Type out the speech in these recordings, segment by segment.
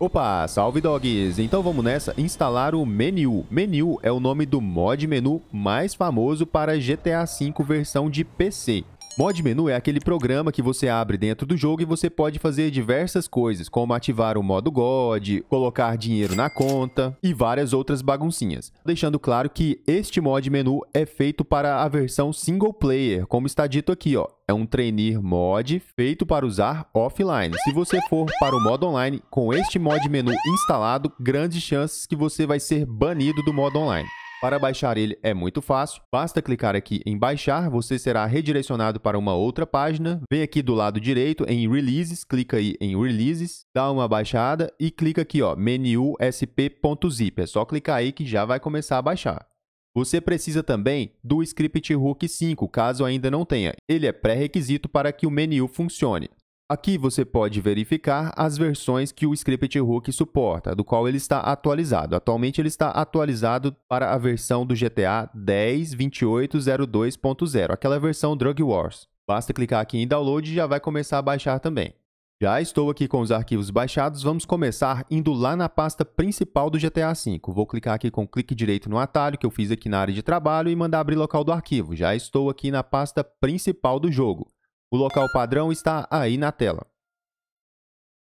Opa, salve dogs! Então vamos nessa, instalar o Menu. Menu é o nome do mod menu mais famoso para GTA V versão de PC. Mod menu é aquele programa que você abre dentro do jogo e você pode fazer diversas coisas, como ativar o modo God, colocar dinheiro na conta e várias outras baguncinhas. Deixando claro que este mod menu é feito para a versão single player, como está dito aqui, ó. É um trainer mod feito para usar offline. Se você for para o modo online, com este mod menu instalado, grandes chances que você vai ser banido do modo online. Para baixar ele é muito fácil, basta clicar aqui em baixar, você será redirecionado para uma outra página, vem aqui do lado direito em releases, clica aí em releases, dá uma baixada e clica aqui ó, menu sp.zip, é só clicar aí que já vai começar a baixar. Você precisa também do script hook 5, caso ainda não tenha. Ele é pré-requisito para que o menu funcione. Aqui você pode verificar as versões que o script hook suporta, do qual ele está atualizado. Atualmente ele está atualizado para a versão do GTA 10.28.02.0, aquela versão Drug Wars. Basta clicar aqui em download e já vai começar a baixar também. Já estou aqui com os arquivos baixados, vamos começar indo lá na pasta principal do GTA V. Vou clicar aqui com clique direito no atalho que eu fiz aqui na área de trabalho e mandar abrir local do arquivo. Já estou aqui na pasta principal do jogo. O local padrão está aí na tela.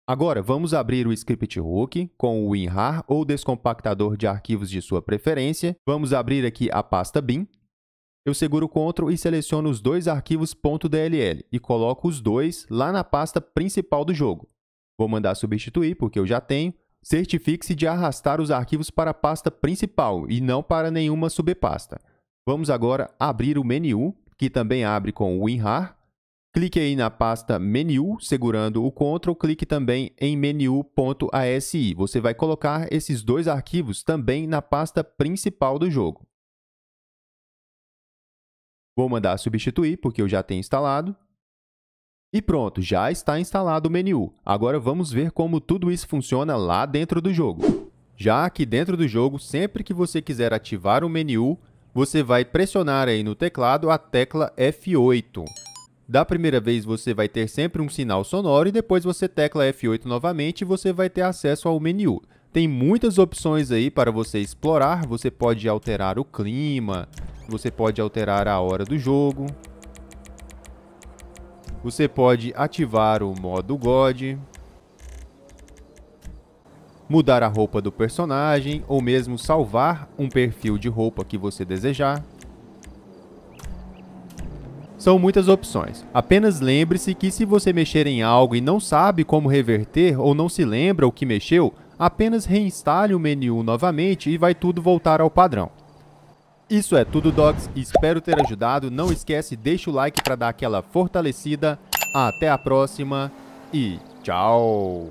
Agora, vamos abrir o script hook com o WinRAR ou descompactador de arquivos de sua preferência. Vamos abrir aqui a pasta bin. Eu seguro Ctrl e seleciono os dois arquivos .dll e coloco os dois lá na pasta principal do jogo. Vou mandar substituir, porque eu já tenho. Certifique-se de arrastar os arquivos para a pasta principal e não para nenhuma subpasta. Vamos agora abrir o menu, que também abre com o WinRAR Clique aí na pasta Menu, segurando o Ctrl, clique também em menu.asi. Você vai colocar esses dois arquivos também na pasta principal do jogo. Vou mandar substituir, porque eu já tenho instalado. E pronto, já está instalado o menu. Agora vamos ver como tudo isso funciona lá dentro do jogo. Já aqui dentro do jogo, sempre que você quiser ativar o menu, você vai pressionar aí no teclado a tecla F8. Da primeira vez você vai ter sempre um sinal sonoro e depois você tecla F8 novamente e você vai ter acesso ao menu. Tem muitas opções aí para você explorar, você pode alterar o clima, você pode alterar a hora do jogo. Você pode ativar o modo God. Mudar a roupa do personagem ou mesmo salvar um perfil de roupa que você desejar. São muitas opções. Apenas lembre-se que se você mexer em algo e não sabe como reverter ou não se lembra o que mexeu, apenas reinstale o menu novamente e vai tudo voltar ao padrão. Isso é tudo, Docs. Espero ter ajudado. Não esquece, deixa o like para dar aquela fortalecida. Até a próxima e tchau!